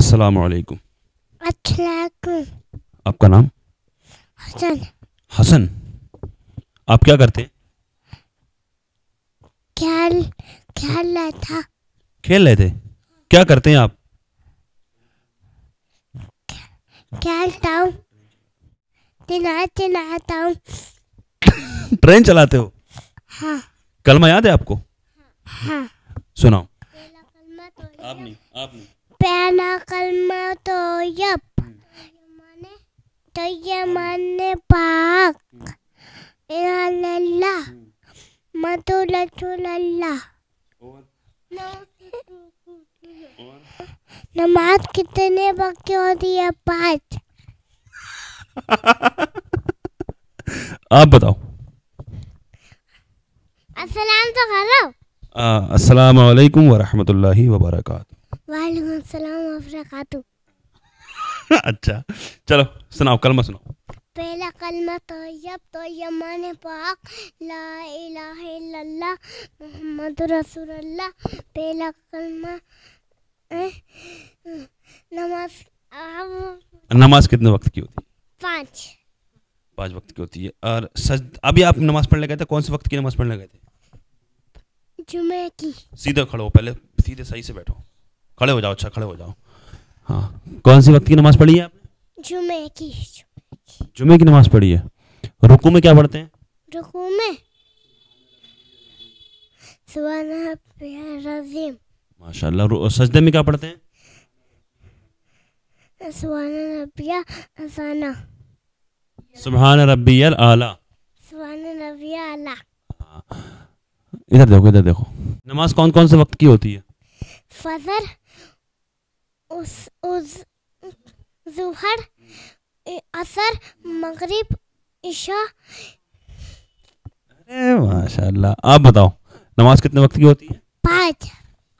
अस्सलाम वालेकुम आपका नाम हसन हसन आप क्या करते हैं खेल खेल रहा था खेल रहे थे क्या करते हैं आप खेलता हूँ चला चलाता हूँ ट्रेन चलाते हो हाँ कलमा याद है आपको हाँ सुनाओ तो आप नहीं आप नहीं कलमा तोयब नमाज कितने वक्त होती है पाँच आप बताओ अस्सलाम तो करो अस्सलाम वालेकुम व रहमतुल्लाहि अच्छा चलो सुनाओ कलमा सुनाओ पहला कलमा तो तैयब तो यमान पाक ला इलाहा इल्लल्लाह मोहम्मद रसूलुल्लाह पहला कलमा नमाज अब नमाज कितने वक्त की होती है पाँच पाँच वक्त की होती है और सज अभी आप नमाज पढ़ने गए थे कौन से वक्त की नमाज पढ़ने गए थे जुमे की सीधा खड़ो पहले सीधे सही से बैठो खड़े हो जाओ अच्छा खड़े हो जाओ हाँ कौन सी वक्त की नमाज पढ़ी है आपने जुमे की जुमे की नमाज पढ़ी है रुकू में क्या पढ़ते हैं रुकू में माशाल्लाह सजदे में क्या पढ़ते हैं सुबहान रबियल आला हाँ। इधर देखो इधर देखो नमाज कौन कौन से वक्त की होती है फजर उस उस जुहर असर मगरिब ईशा अरे माशाल्लाह आप बताओ नमाज कितने वक्त की होती है पांच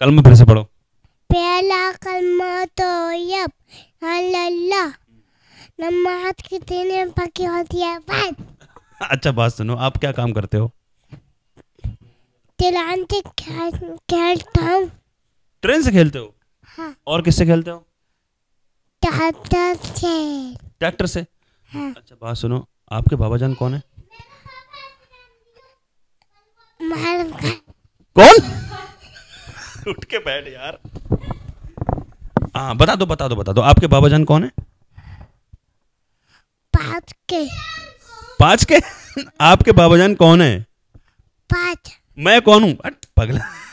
कल में फिर से पढ़ो पहला कलमा तो यब अल्लाह नमाज कितने पकी होती है पांच अच्छा बात सुनो आप क्या काम करते हो ट्रेन से खेलता हूँ ट्रेन से खेलते हो हाँ। और किससे खेलते हो ट्रैक्टर से ट्रैक्टर से हाँ। अच्छा बात सुनो आपके बाबा जान कौन है कौन उठ के बैठ यार हाँ बता दो बता दो बता दो आपके बाबा जान कौन है पाँच के पाँच के आपके बाबा जान कौन है पाँच मैं कौन हूँ पगला